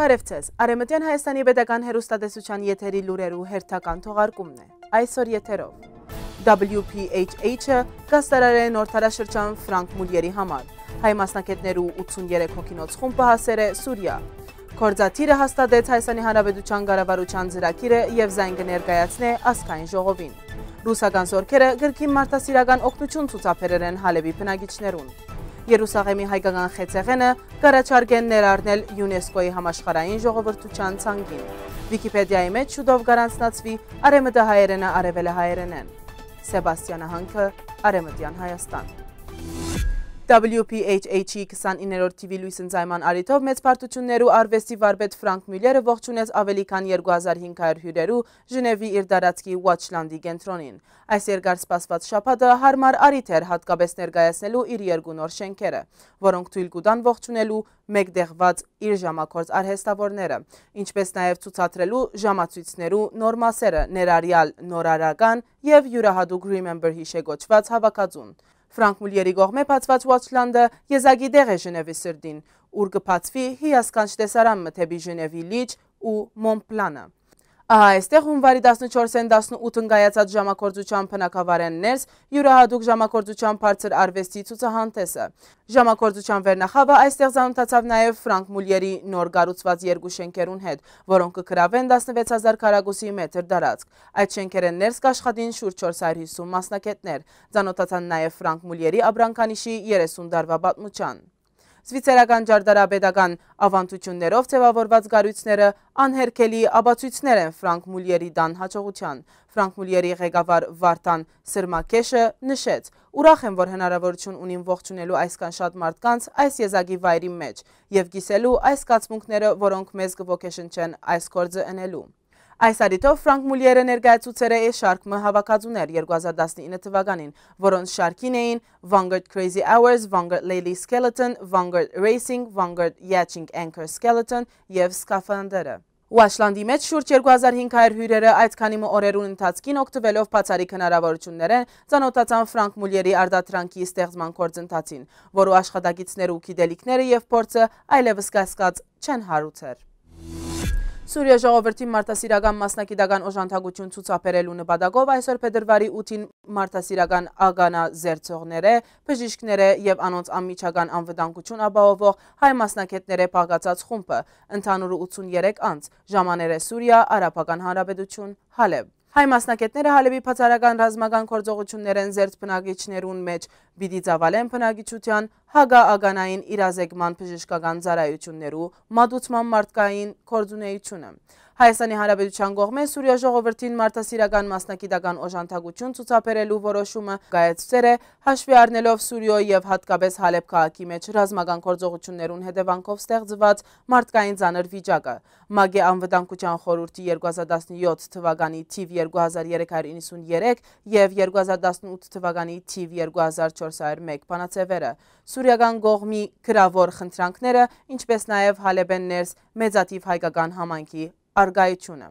Բարև ձեզ։ Արեմտյան Հայաստանի Պետական Հերոստատեսության եթերի լուրերու հերթական թողարկումն է։ Այսօր եթերով WPHH-ը գաստարարե նորթարաշրջան Ֆրանկ Մուլյերի համար։ Հայ մասնակետներու 83 հոգինոց խումբը հասեր է Սուրիա։ Կորձաթիրը հաստատեց Հայաստանի Հանրապետության ղարավարության ծրագիրը եւ զայն կներկայացնե ասկայն ժողովին։ Ռուսական զորքերը գրքի մարդասիրական օգնություն ցուցաբերել են Հալեվի բնագիչներուն։ Երուսաղեմի հայկական խեցեղենը կարաչարգեն ներարնել ՅՈՒՆԵՍԿՕ-ի համաշխարային ժողովրդության ցանգին։ Վիկիպեդիայի մեջ շուտով գարանցնացվի արեմտը հայերենը արևելը հայերենեն։ Սեբաստիան Հանքը, Արեմտյան Հայաստան։ WPHH-ի 29-րդ TV լույսընձայման արիթով մեծ պարտություններու արվեստի վարբետ վրանք Մյուլերը ողջունեց ավելի քան 2500 հյուրերու ժնևի իր դարացքի Ուաչլանդի գենտրոնին։ Այս երգար սպասված շապատը հարմար արիթ էր հատկապես ներգայասնելու իր երկու նոր շենքերը, որոնք թույլ կուտան ողջունելու մեկ դեղված իր ժամակորձ արհեստավորները, ինչպես նաև ծուցատրելու ժամացույցներու նոր մասերը ներարյալ նորարական և յուրահադուկ Remember հիշեգոչված հավակածուն։ Ֆրանկ Մուլյերի կողմէ բացված Ուացլանդը եզակի դեղ է Ժնևի սրդին, ուր կփածվի հիասքանչ տեսարան մթեբի Ժնևի լիճ ու Մոնպլանը։ Այստեղ հունվարի 14-ն 18 ընգայացած ժամակործության պնակավարեն ներս յուրահադուկ ժամակործության պարցր արվեստի ծուցահանտեսը։ Ժամակործության վերնախավը այստեղ զանութացավ նաև վրանք մուլյերի նոր գարուցված երկու շենքերուն հետ, որոնք կրավեն 16,000 կարագուսի մետր դարացք։ Այդ շենքերեն ներս կաշխատին շուր 450 մասնակետներ, զանութացան նաև վրանք մուլյերի աբրանքանիշի 30 դարվա բատմուճան։ Սվիցերական ճարտարապետական ավանդություններով ձևավորված գարույցները անհերքելի աբացույցներ են Ֆրանկ Մուլյերի դան հաջողության։ Ֆրանկ Մուլյերի ղեկավար Վարդան Սրմակեշը նշեց. «Ուրախ եմ, որ հնարավորություն ունիմ ողջունելու այսքան շատ մարդկանց այս եզակի վայրի մեջ եւ գիսելու այս կացմունքները, որոնք մեզ կողեշնչեն այս գործը ընելու»։ Այս արիտով վրանք մուլիերը ներգայացուցեր է է շարկմը հավակածուներ 2019 թվականին, որոնց շարկին էին Vanguard Crazy Hours, Vanguard Lely Skeleton, Vanguard Racing, Vanguard Yachting Anchor Skeleton և Սկավանդերը։ Ուաշլանդի մեջ շուրջ 2500 հյուրերը այդ քանի օրերուն ընթացքին օգտվելով բացարիք հնարավորություններ են ցանոթացան Ֆրանկ Մուլյերի արդատրանքի ստեղծման գործընթացին, որը աշխատակիցներ ու գիտելիքները եւ փորձը այլևս կասկած չեն հարուցեր։ Սուրյա ժողովրդի մարդասիրական մասնակիտական օժանդակություն ծուցապերելու նպատակով այսօր պետրվարի 8-ին մարդասիրական ագանա զերցողները, բժիշկները և անոնց անմիջական անվտանգություն ապահովող հայ մասնակետները պաղգացած խումպը, ընդանուրը 83 անց, ժամաները Սուրյա, Արապական Հանրապետություն, Հալեբ։ Հայ մասնակետները Հալեբի պացարական ռազմական կործողություններ են զերծ բնագիչներուն մեջ բիդի ծավալեն պնագիչության հագա-ագանային իրազեգման պժշկագան զարայություններու, մադուցման մարդկային կործունեությունը։ Հայաստանի Հանրապետության գողմ է Սուրյա ժողովրդին մարդասիրական մասնակիտական օժանթագություն ծուցապերելու որոշումը գայեցվեր է հաշվի արնելով Սուրյո և հատկապես հալեպ կաղաքի մեջ ռազմական կործողություններուն հետևանքով ստեղծված մարդկային ծանր վիճակը։ Մագե անվտանքության խորուրդի 2017 թվականի թիվ 2393 և 2018 թվականի թիվ 2004 1401 բանացևերը, Սուրյական գողմի գրավոր խնդրանքները, ինչպես նաև Հալեբեն ներս մեծատիվ հայկական համանքի արգայիչունը։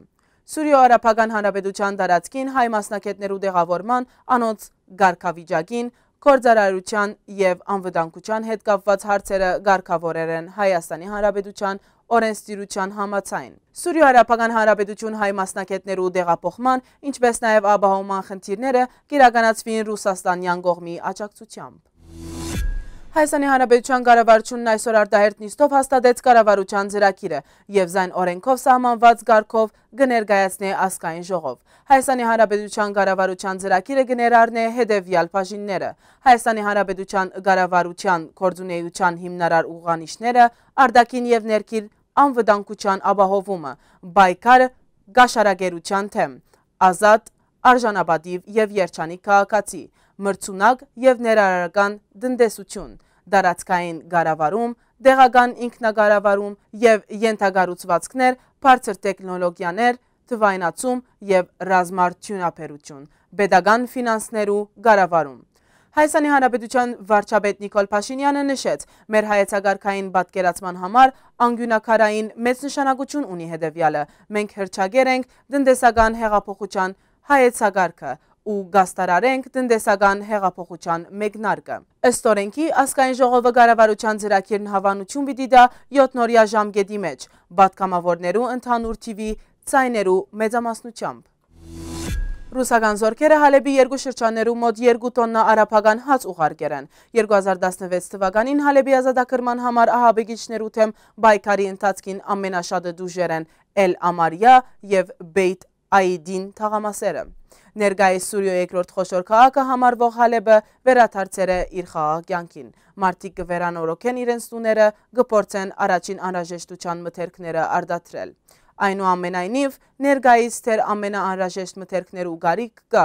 Սուրյո Արապական Հանրապետության դարացքին հայ մասնակետներու դեղավորման անոց գարկավիճակին, կործարարության և անվդանքության հետ կապված հարցերը գարկավորեր են Հայաստանի Հանրապետության օրենստիրության համացայն։ Սուրյո Հարապական Հանրապետություն հայ մասնակետներու դեղափոխման, ինչպես նաև ապահովման խնդիրները կիրականացվին Ռուսաստանյան կողմի աջակցությամբ։ Հայաստանի Հանրապետության կառավարությունն այսօր արտահերտ նիստով հաստատեց կառավարության ծրագիրը եւ զայն օրենքով սահմանված ղարքով կներկայացնե ասկային ժողով։ Հայաստանի Հանրապետության կառավարության ծրագիրը կներառնե հետևյալ բաժինները. Հայաստանի Հանրապետության կառավարության կորձունեության հիմնարար ուղղանիշները, արդակին եւ ներքին անվտանգության ապահովումը, բայկարը գաշարագերության թեմ, ազատ, արժանապատիվ և երջանի կաղաքացի, մրցունակ և ներարարական դնդեսություն, դարացքային գարավարում, դեղական ինքնագարավարում և ենթագարուցվածքներ, պարցր տեքնոլոգյաներ, թվայնացում և ռազմարդյունապերություն, բետագան ֆինանսներու գարավարում։ Հայաստանի Հանրապետության վարչապետ Նիկոլ Փաշինյանը նշեց. «Մեր հայեցագարքային պատկերացման համար անգյունակարային մեծ նշանակություն ունի հետևյալը. Մենք հրճագեր ենք տնտեսական հեղափոխության հայեցագարքը ու գաստարարենք տնտեսական հեղափոխության մեկնարկը»։ Ըստ օրենքի ասկային ժողովը կառավարության ծրագիրն հավանություն պիտի դա 7-օրյա ժամկետի մեջ, պատգամավորներու ընդհանուր թիվի ցայներու մեծամասնությամբ։ Հուսական զորքերը Հալեպի երկու շրջաներում մոտ երկու տոննա առապագան հաց ուղարգեր են։ 2016 թվականին Հալեպի ազադակրման համար ահաբեգիչներու թեմ բայքարի ընթացքին ամենաշատը դուժեր են էլ ամարյա և բեյտ այդին թաղամասերը։ Ներգայի Սուրյո երկրորդ խոշոր քաղաքը համարվող Հալեբը վերաթարցեր է իր խաղաղյանքին։ Մարդիկ կվերանորոք են իրենց տուները, գպորձեն առաջին անհրաժեշտության մթերքները արդատրել։ Այնուամենայնիվ ներկայիս թեր ամենաանրաժեշտ մթերքներ ու գարիկ կա։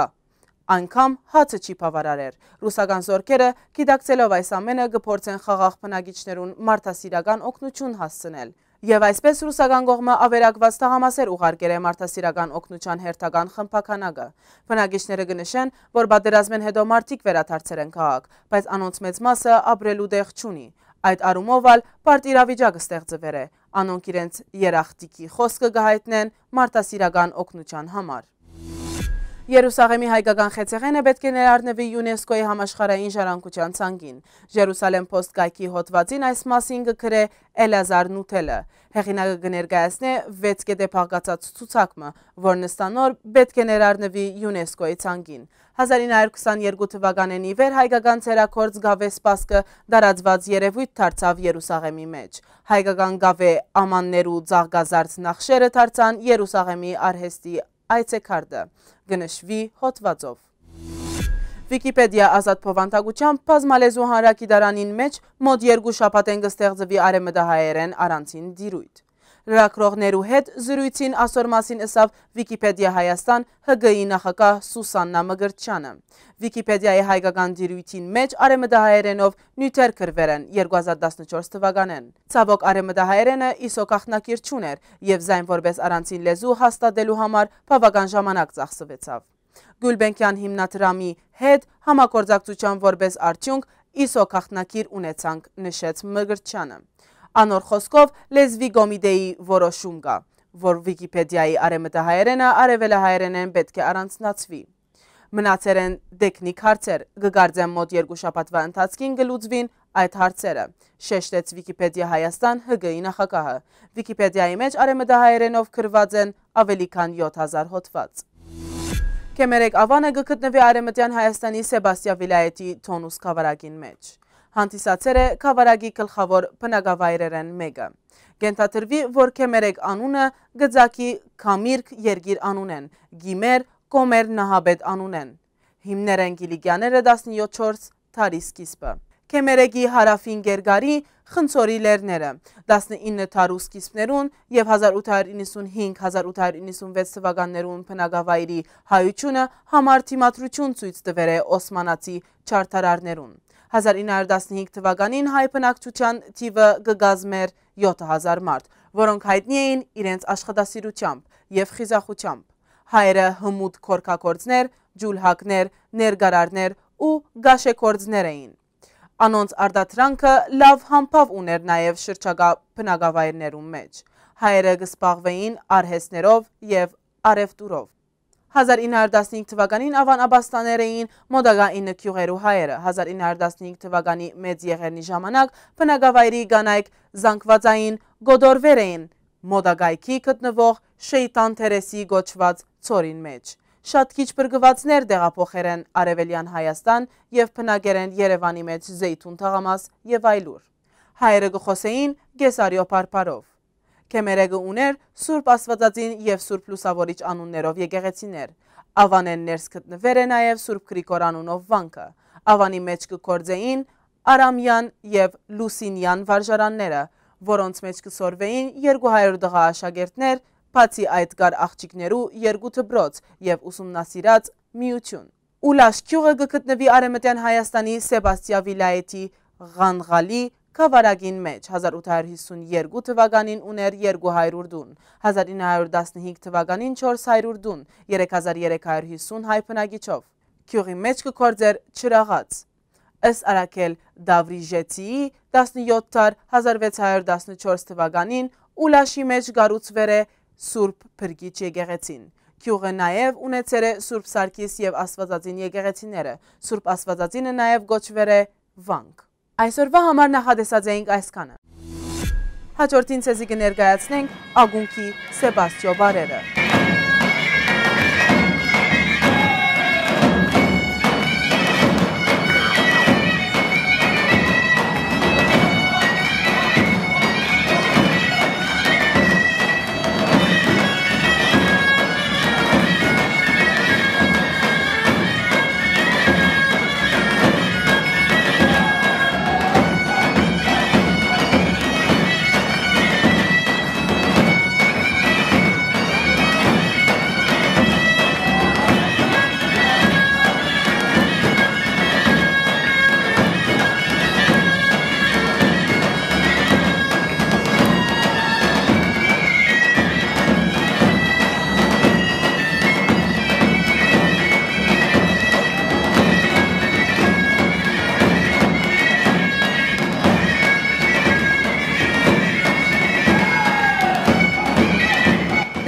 Անկամ հացը չի բավարարեր։ Ռուսական զորքերը գիտակցելով այս ամենը գփորձեն խաղաղ բնակիչներուն մարդասիրական օգնություն հասցնել։ Եվ այսպես ռուսական կողմը ավերակված թահամասեր ուղարկեր է մարդասիրական օգնության հերթական խմպականակը։ Բնակիչները գնշեն, որ բادرազմեն հետո մարդիկ վերաթարցեր են քաղաք, բայց անոնց մեծ մասը ապրելու դեղ չունի։ Այդ արումով ալ պարտիրավիճակը ստեղծվեր է, անոնք իրենց երախտիկի խոսկը գահայտնեն մարդասիրական օգնության համար։ Երուսաղեմի հայկական խեցեղենը պետք է ներարնվի ՅՈՒՆԵՍԿՕ-ի համաշխարհային ժառանգության ցանգին։ Ժերուսալեմ Պոստ գայքի հոդվածին այս մասին կգրե Էլազար Նութելը։ Հեղինակը կներկայացնե 6 կետե փաղկացած ցուցակը, որն ստանոր պետք է ներառնվի ՅՈՒՆԵՍԿՕ-ի ցանգին։ 1922 թվականին ի վեր հայկական ցերակորց գավե սպասկը դարածված երևույթ դարձավ Երուսաղեմի մեջ։ Հայկական գավե ամաններու զարգազարդ նախշերը դարձան Երուսաղեմի արհեստի այցեքարտը գնշվի հոդվածով։ Վիկիպեդիա ազատ փովանտագությամբ պազմալեզու հանրակիդարանին մեջ մոտ երկու շապատ են գստեղծվի արեմըդահայերեն առանցին դիրույթ։ Լրակրողներու հետ զրույցին ասոր մասին ըսավ Վիկիպեդիա Հայաստան ՀԳ-ի նախակա Սուսաննա Մգրտչյանը։ Վիկիպեդիայի հայկական դիրույթին մեջ արեմդահայերենով նյութեր կրվեր են 2014 թվականեն։ Ցավոք արեմդահայերենը իսոկախնակիր չուներ եւ զայն որպես առանցին լեզու հաստատելու համար բավական ժամանակ ծախսվեցավ։ Գուլբենկյան հիմնադրամի հետ համագործակցության որպես արդյունք իսոքախնակիր ունեցանք նշեց Մգրտչյանը։ Անոր խոսքով լեզվի գոմիդեի որոշում կա, որ Վիկիպեդիայի արեմտը հայերենը արևելը հայերենեն պետք է առանցնացվի։ Մնացեր են դեկնիկ հարցեր, գգարձեմ մոտ երկու շապատվա ընթացքին գլուծվին այդ հարցերը, շեշտեց Վիկիպեդիա Հայաստան հգի նախակահը։ Վիկիպեդիայի մեջ արեմտը հայերենով կրված են ավելի քան 7000 հոտված։ Կեմերեք ավանը գկտնվի արեմտյան Հայաստանի Սեբաստյա վիլայետի թոնուս կավարակին մեջ։ Հանդիսացել է Քավարագի գլխավոր բնակավայրերեն մեկը։ Գենթաթրվի, որ Քեմերեկ անունը գծակի Քամիրք երգիր անունեն, Գիմեր Կոմեր նահաբետ անունեն։ Հիմներ են գիլիգյաները 17-4 տարի սկիզբը։ Քեմերեգի հարավին գերգարի խնցորի լերները 19 տարու սկիզբներուն եւ 1895-1896 թվականներուն բնակավայրի հայությունը համար թիմատրություն ցույց տվեր է Օսմանացի չարտարարներուն։ 1915 թվականին հայ բնակչության թիվը գգազմեր 7000 մարդ, որոնք հայտնի էին իրենց աշխատասիրությամբ և խիզախությամբ։ Հայերը հմուտ քորքակործներ, ջուլհակներ, ներգարարներ ու գաշեկործներ էին։ Անոնց արդատրանքը լավ համպավ ուներ նաև շրջագա պնագավայրներում մեջ։ Հայերը գսպաղվեին արհեսներով և արևտուրով, 1915 թվականին ավանաբաստաներ էին մոդագա 9 կյուղերու հայերը, 1915 թվականի մեծ եղերնի ժամանակ պնագավայրի գանայք զանքվածային գոդորվեր էին մոդագայքի կտնվող շեիտան թերեսի գոչված ծորին մեջ։ Շատ քիչ բրգվածներ դեղափոխեր են Արևելյան Հայաստան և պնագեր են երևանի մեջ զեյթուն թաղամաս և այլուր։ Հայերը գխոսեին գեսարյո պարպարով։ Քեմերեգը ուներ Սուրբ Աստվածածին եւ Սուրբ Լուսավորիչ անուններով եկեղեցիներ։ Ավանեն ներս գտնվեր է նաեւ Սուրբ Գրիգոր անունով վանքը։ Ավանի մեջ կկործեին Արամյան եւ Լուսինյան վարժարանները, որոնց մեջ կսորվեին 200 դղա աշակերտներ, բացի այդ կար աղջիկներու երկու թբրոց եւ ուսումնասիրած միություն։ Ուլաշ քյուղը գտնվի Արեմտյան Հայաստանի Սեբաստիա Վիլայեթի Ղանղալի Քավարագին մեջ 1852 թվականին ուներ 200 դուն, 1915 թվականին 400 դուն, 3350 հայ փնագիչով։ Քյուղի մեջ կկործեր Չրաղաց։ Ըս Արաքել Դավրիժեցիի 17 տար 1614 թվականին Ուլաշի մեջ գառուցվեր է Սուրբ Փրկիչ եկեղեցին։ Քյուղը նաև ունեցել է Սուրբ Սարգիս եւ Աստվածածին եկեղեցիները։ Սուրբ Աստվածածինը նաև գոչվեր է Վանք։ Այսօրվա համար նախադեսած էինք այսքանը։ Հաջորդին ցեզի կներկայացնենք ագունքի Սեբաստիո բարերը։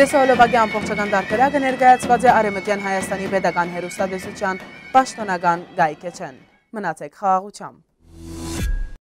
Հովհաննես Հոլովակի ամբողջական դարքերակը ներգայացված է Արեմտյան Հայաստանի պետական հերուստատեսության պաշտոնական գայքեչեն։ Մնացեք խաղաղությամբ։